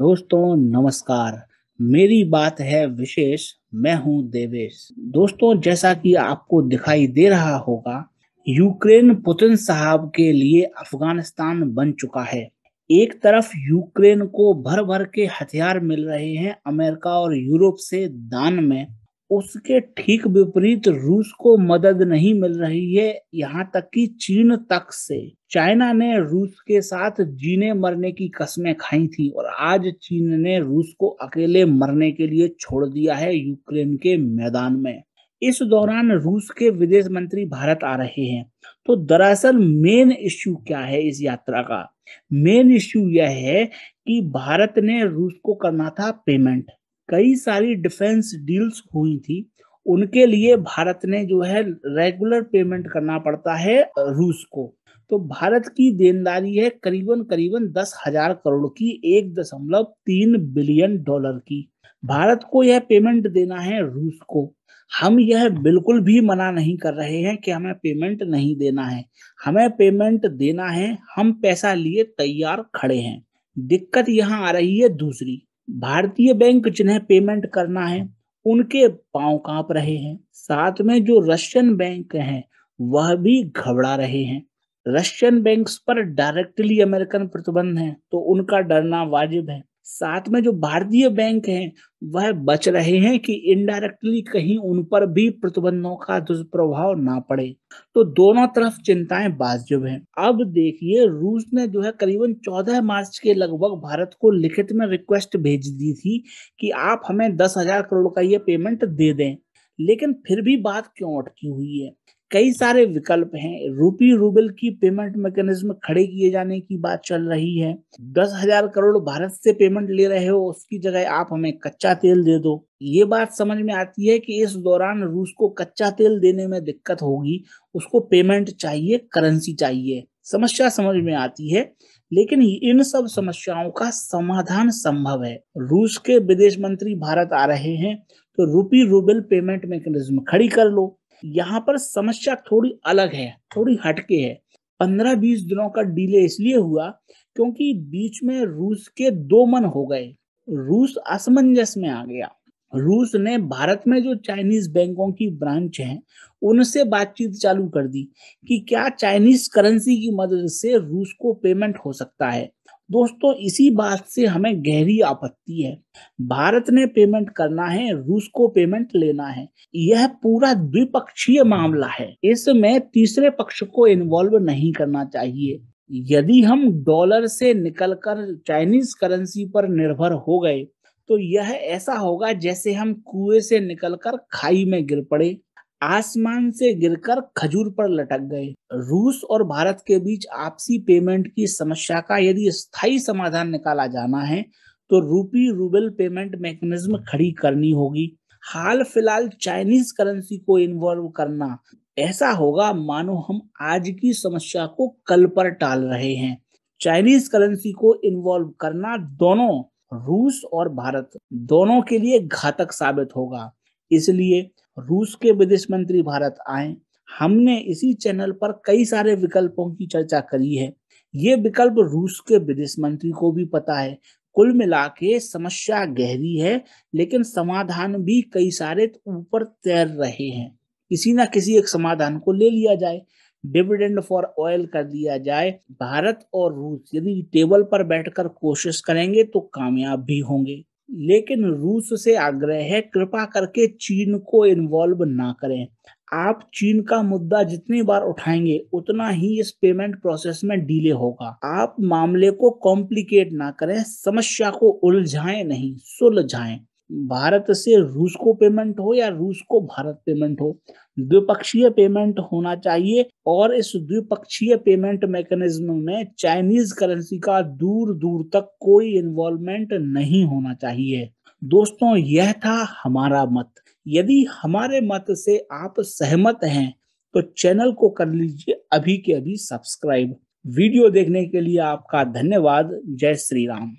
दोस्तों नमस्कार मेरी बात है विशेष मैं हूं देवेश दोस्तों जैसा कि आपको दिखाई दे रहा होगा यूक्रेन पुतिन साहब के लिए अफगानिस्तान बन चुका है एक तरफ यूक्रेन को भर भर के हथियार मिल रहे हैं अमेरिका और यूरोप से दान में उसके ठीक विपरीत रूस को मदद नहीं मिल रही है यहाँ तक कि चीन तक से चाइना ने रूस के साथ जीने मरने की कस्में खाई थी और आज चीन ने रूस को अकेले मरने के लिए छोड़ दिया है यूक्रेन के मैदान में इस दौरान रूस के विदेश मंत्री भारत आ रहे हैं तो दरअसल मेन इश्यू क्या है इस यात्रा का मेन इश्यू यह है कि भारत ने रूस को करना था पेमेंट कई सारी डिफेंस डील्स हुई थी उनके लिए भारत ने जो है रेगुलर पेमेंट करना पड़ता है रूस को तो भारत की देनदारी है करीबन करीबन दस हजार करोड़ की एक दशमलव तीन बिलियन डॉलर की भारत को यह पेमेंट देना है रूस को हम यह बिल्कुल भी मना नहीं कर रहे हैं कि हमें पेमेंट नहीं देना है हमें पेमेंट देना है हम पैसा लिए तैयार खड़े हैं दिक्कत यहाँ आ रही है दूसरी भारतीय बैंक जिन्हें पेमेंट करना है उनके पांव कांप रहे हैं साथ में जो रशियन बैंक हैं वह भी घबरा रहे हैं रशियन बैंक्स पर डायरेक्टली अमेरिकन प्रतिबंध है तो उनका डरना वाजिब है साथ में जो भारतीय बैंक हैं वह बच रहे हैं कि इनडायरेक्टली कहीं उन पर भी प्रतिबंधों का दुष्प्रभाव ना पड़े तो दोनों तरफ चिंताएं बाजुब हैं अब देखिए रूस ने जो है करीबन 14 मार्च के लगभग भारत को लिखित में रिक्वेस्ट भेज दी थी कि आप हमें दस हजार करोड़ का ये पेमेंट दे दें लेकिन फिर भी बात क्यों अटकी हुई है कई सारे विकल्प हैं रूपी रूबल की पेमेंट मैकेनिज्म खड़े किए जाने की बात चल रही है दस हजार करोड़ भारत से पेमेंट ले रहे हो उसकी जगह आप हमें कच्चा तेल दे दो ये बात समझ में आती है कि इस दौरान रूस को कच्चा तेल देने में दिक्कत होगी उसको पेमेंट चाहिए करेंसी चाहिए समस्या समझ में आती है लेकिन इन सब समस्याओं का समाधान संभव है रूस के विदेश मंत्री भारत आ रहे हैं तो रूपी रूबल पेमेंट मैकेनिज्म खड़ी कर लो यहाँ पर समस्या थोड़ी अलग है थोड़ी हटके है पंद्रह बीस दिनों का डिले इसलिए हुआ क्योंकि बीच में रूस के दो मन हो गए रूस असमंजस में आ गया रूस ने भारत में जो चाइनीज बैंकों की ब्रांच है उनसे बातचीत चालू कर दी कि क्या चाइनीज करेंसी की मदद से रूस को पेमेंट हो सकता है दोस्तों इसी बात से हमें गहरी आपत्ति है भारत ने पेमेंट करना है रूस को पेमेंट लेना है यह पूरा द्विपक्षीय मामला है इसमें तीसरे पक्ष को इन्वॉल्व नहीं करना चाहिए यदि हम डॉलर से निकलकर चाइनीज करेंसी पर निर्भर हो गए तो यह ऐसा होगा जैसे हम कुएं से निकलकर खाई में गिर पड़े आसमान से गिरकर खजूर पर लटक गए रूस और भारत के बीच आपसी पेमेंट की समस्या का यदि स्थायी समाधान निकाला जाना है तो रूपी रूबल पेमेंट मैकेनिज्म खड़ी करनी होगी हाल फिलहाल चाइनीज करेंसी को इन्वॉल्व करना ऐसा होगा मानो हम आज की समस्या को कल पर टाल रहे हैं चाइनीज करेंसी को इन्वॉल्व करना दोनों रूस और भारत दोनों के लिए घातक साबित होगा इसलिए रूस के विदेश मंत्री भारत आए हमने इसी चैनल पर कई सारे विकल्पों की चर्चा करी है ये विकल्प रूस के विदेश मंत्री को भी पता है कुल मिला के समस्या गहरी है लेकिन समाधान भी कई सारे ऊपर तैर रहे हैं किसी ना किसी एक समाधान को ले लिया जाए डिविडेंड फॉर ऑयल कर दिया जाए भारत और रूस यदि टेबल पर बैठकर कोशिश करेंगे तो कामयाब भी होंगे लेकिन रूस से आग्रह है कृपा करके चीन को इन्वॉल्व ना करें आप चीन का मुद्दा जितनी बार उठाएंगे उतना ही इस पेमेंट प्रोसेस में डिले होगा आप मामले को कॉम्प्लिकेट ना करें समस्या को उलझाएं नहीं सुलझाएं भारत से रूस को पेमेंट हो या रूस को भारत पेमेंट हो द्विपक्षीय पेमेंट होना चाहिए और इस द्विपक्षीय पेमेंट मैकेनिज्म में चाइनीज करेंसी का दूर दूर तक कोई इन्वॉल्वमेंट नहीं होना चाहिए दोस्तों यह था हमारा मत यदि हमारे मत से आप सहमत हैं तो चैनल को कर लीजिए अभी के अभी सब्सक्राइब वीडियो देखने के लिए आपका धन्यवाद जय श्री राम